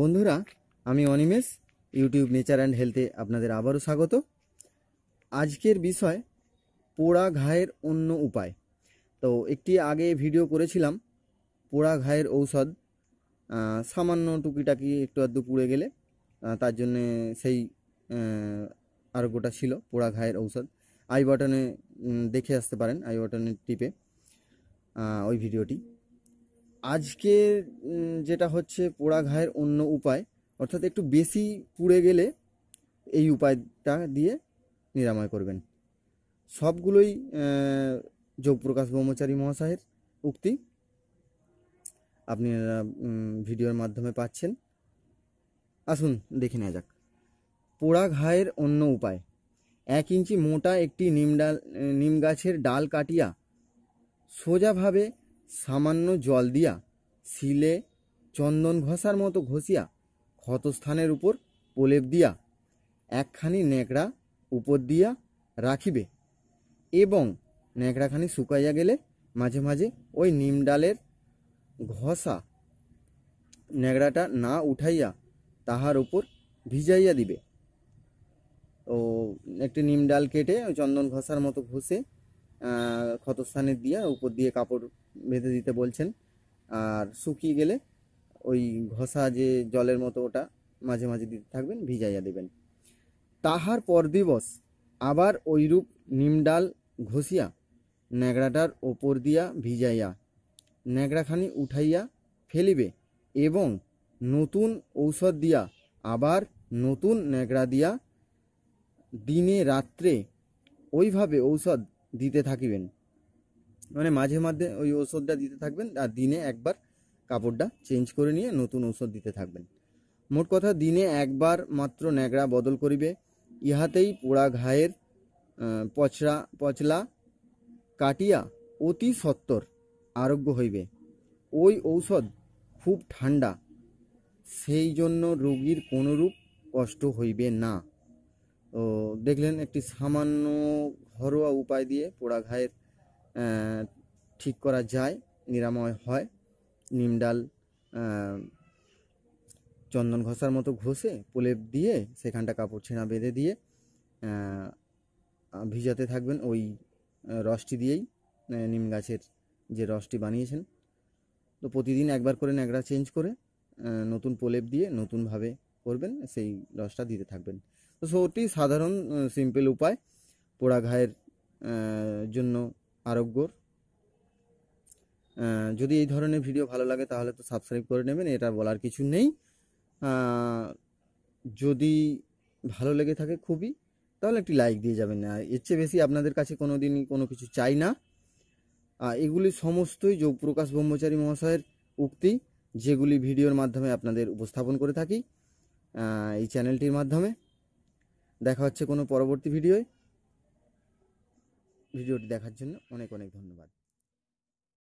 বন্ধুরা আমি Animesh YouTube nature and হেলথে আপনাদের আবারও স্বাগত আজকের বিষয় পোড়া ঘায়ের অন্য উপায় তো একটি আগে ভিডিও করেছিলাম পোড়া ঘায়ের ঔষধ সামান্য টুকিটাকি একটু আধটু পুড়ে গেলে তার জন্যে সেই আরোগ্যটা ছিল পোড়া ঘায়ের ঔষধ আই বাটনে দেখে আসতে পারেন আই বাটনের টিপে ওই ভিডিওটি আজকে যেটা হচ্ছে পোড়া ঘায়ের অন্য উপায় অর্থাৎ একটু বেশি পুড়ে গেলে এই উপায়টা দিয়ে নিরাময় করবেন সবগুলোই যোগপ্রকাশ ব্রহ্মচারী মহাশয়ের উক্তি আপনি ভিডিওর মাধ্যমে পাচ্ছেন আসুন দেখে নেওয়া যাক পোড়া ঘায়ের অন্য উপায় এক ইঞ্চি মোটা একটি নিম ডাল নিম গাছের ডাল কাটিয়া সোজাভাবে সামান্য জল দিয়া শিলে চন্দন ঘষার মতো ঘষিয়া ক্ষতস্থানের উপর প্রলেপ দিয়া একখানি ন্যাকড়া উপর দিয়া রাখিবে এবং ন্যাকড়াখানি শুকাইয়া গেলে মাঝে মাঝে ওই নিম ডালের ঘষা ন্যাকড়াটা না উঠাইয়া তাহার উপর ভিজাইয়া দিবে ও একটি নিম ডাল কেটে চন্দন ঘষার মতো ঘষে ক্ষতস্থানে দিয়ে উপর দিয়ে কাপড় বেঁধে দিতে বলছেন আর শুকিয়ে গেলে ওই ঘষা যে জলের মতো ওটা মাঝে মাঝে দিতে থাকবেন ভিজাইয়া দেবেন তাহার পর দিবস আবার ওইরূপ নিমডাল ঘষিয়া ন্যাকড়াটার ওপর দিয়া ভিজাইয়া ন্যাকড়াখানি উঠাইয়া ফেলিবে এবং নতুন ঔষধ দিয়া আবার নতুন ন্যাকড়া দিয়া দিনে রাত্রে ওইভাবে ঔষধ দিতে থাকিবেন মানে মাঝে মাঝে ওই ওষুধটা দিতে থাকবেন আর দিনে একবার কাপড়টা চেঞ্জ করে নিয়ে নতুন ওষুধ দিতে থাকবেন মোট কথা দিনে একবার মাত্র ন্যাকড়া বদল করিবে ইহাতেই পোড়া ঘায়ের পচরা পচলা কাটিয়া অতি সত্তর আরোগ্য হইবে ওই ঔষধ খুব ঠান্ডা সেই জন্য রোগীর কোনোরূপ কষ্ট হইবে না দেখলেন একটি সামান্য ঘরোয়া উপায় দিয়ে পোড়া ঘায়ের ঠিক করা যায় নিরাময় হয় নিম ডাল চন্দন ঘষার মতো ঘষে প্রলেপ দিয়ে সেখানটা কাপড় ছেঁড়া বেঁধে দিয়ে ভিজাতে থাকবেন ওই রসটি দিয়েই নিম গাছের যে রসটি বানিয়েছেন তো প্রতিদিন একবার করে ন্যাকড়া চেঞ্জ করে নতুন প্রলেপ দিয়ে নতুনভাবে করবেন সেই রসটা দিতে থাকবেন সো অতি সাধারণ সিম্পল উপায় পোড়া ঘায়ের জন্য আরোগ্যর যদি এই ধরনের ভিডিও ভালো লাগে তাহলে তো সাবস্ক্রাইব করে নেবেন এটা বলার কিছু নেই যদি ভালো লেগে থাকে খুবই তাহলে একটি লাইক দিয়ে যাবেন না এর চেয়ে বেশি আপনাদের কাছে কোনো দিনই কোনো কিছু চাই না এগুলি সমস্তই প্রকাশ ব্রহ্মচারী মহাশয়ের উক্তি যেগুলি ভিডিওর মাধ্যমে আপনাদের উপস্থাপন করে থাকি এই চ্যানেলটির মাধ্যমে দেখা হচ্ছে কোনো পরবর্তী ভিডিওয় ভিডিওটি দেখার জন্য অনেক অনেক ধন্যবাদ